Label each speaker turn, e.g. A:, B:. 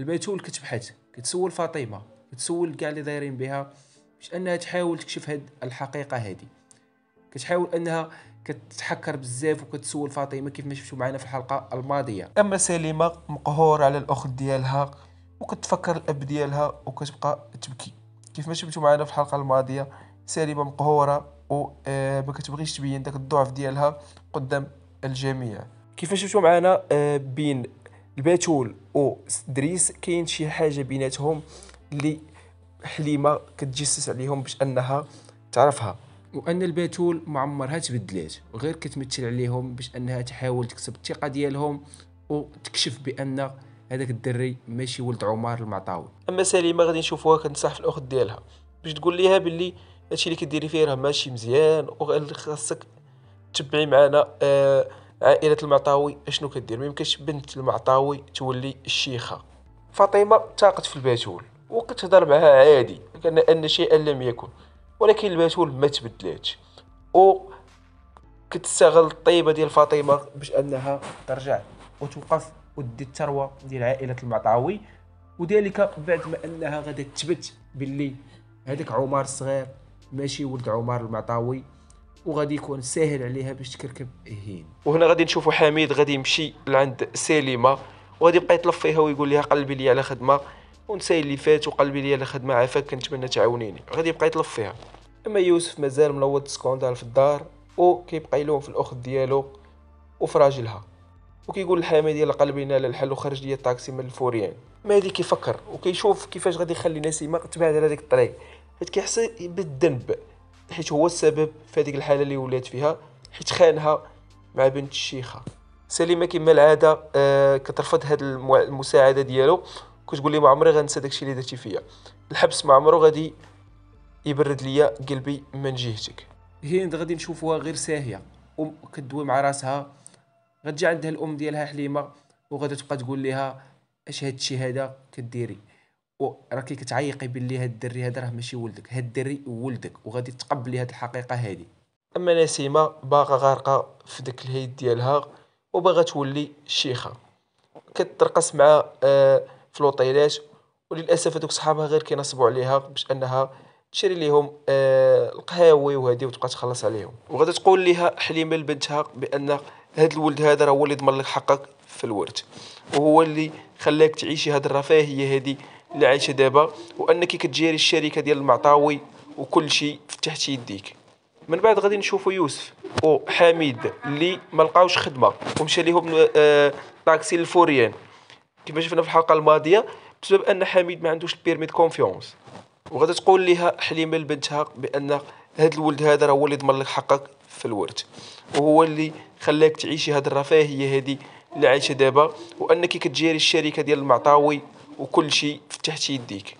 A: البيتول كتبحث كتسول فاطمه كتسول كاع اللي دايرين بها باش انها تحاول تكشف هاد الحقيقه هادي كتحاول انها كتحكر بزاف وكتسول فاطمه كيف ما شفتوا معنا في الحلقه الماضيه اما سليمه مقهوره على الاخت ديالها وكتفكر الاب ديالها وكتبقى تبكي كيف ما شفتوا معنا في الحلقه الماضيه سليمه مقهوره وما آه، كتبغيش تبين داك الضعف ديالها قدام الجميع كيف شفتوا معنا آه، بين الباتول دريس كاين شي حاجه بيناتهم اللي حليمه كتجسس عليهم باش انها تعرفها وان الباتول ما عمرها تبدلات غير كتمثل عليهم باش انها تحاول تكسب الثقه ديالهم وتكشف بان هذاك الدري ماشي ولد عمر المعطاوي اما سليمه غادي نشوفوها كتنصح في الاخت ديالها باش تقول ليها باللي هادشي اللي كديري فيه راه ماشي مزيان وخاصك تبعي معانا آه عائلة المعطاوي اشنو كدير ميمكنش بنت المعطاوي تولي الشيخة فاطمة تاقت في الباتول وكتهضر معها عادي كأن أن شيئا لم يكن ولكن الباتول ما تبدلات و كتستغل الطيبة ديال فاطمة باش أنها ترجع وتوقف ودي الثروة ديال عائلة المعطاوي وذلك بعد ما أنها غادي تثبت باللي هذاك عمر الصغير ماشي ولد عمر المعطاوي وغادي يكون ساهل عليها باش تكركب هين إيه. وهنا غادي نشوفوا حميد غادي يمشي لعند سليمه وغادي يبقى يطلب فيها ويقول لها قلبي لي على خدمه ونسى اللي فات وقلبي لي على خدمه عافاك كنتمنى تعاونيني غادي يبقى يطلب فيها اما يوسف مازال ملوط سكوندال في الدار وكيبقى يلوم في الاخت ديالو وفي راجلها وكيقول لحميد يلا قلبي نال الحل وخرج لي الطاكسي من الفوريان ما هادي كيفكر وكيشوف كيفاش غادي يخلي نسيمه تبعد على هذيك الطريق حيت كيحس بالذنب حيت هو السبب في هذيك الحاله اللي ولات فيها حيت خانها مع بنت الشيخه سليمه كما العاده آه كترفض هذه المساعده ديالو كتقول لي ما عمري غنسى داكشي اللي درتي فيا الحبس ما عمرو غادي يبرد ليا قلبي من جهتك هند غادي نشوفوها غير ساهيه ام كدوي مع راسها غتجي عندها الام ديالها حليمه وغادي تبقى تقول لها اش هاد الشي هذا كديري وراكي كتعيقي باللي هاد الدري هذا راه ماشي ولدك هاد الدري ولدك وغادي تقبلي هاد الحقيقه هادي اما نسيمه باقا غارقه في داك الهيد ديالها وباغا تولي شيخه كترقص مع آه فلوطيلات وللاسف هذوك صحابها غير كينصبوا عليها باش انها تشري ليهم آه، القهاوي وهذه وتبقى تخلص عليهم وغادي تقول ليها حليمه لبنتها بان هذا الولد هذا راه هو اللي ضمن لك حقك في الورد وهو اللي خلاك تعيشي هذه الرفاهيه هذه اللي عايشه دابا وانك كتجيري الشركه ديال المعطاوي وكل شيء فتحت يديك من بعد غادي نشوفوا يوسف وحميد اللي ما لقاوش خدمه ومشى ليهم آه طاكسي للفوريان كما شفنا في الحلقه الماضيه بسبب ان حميد ما عندوش البيرمي كونفيونس وغادي تقول ليها حليمه لبنتها بان هذا الولد هذا راه هو اللي ضمن لك حقك في الورد وهو اللي خلاك تعيشي هذه الرفاهيه هذه اللي عايشه دابا وانك كتجيري الشركه ديال المعطاوي وكل شيء في يديك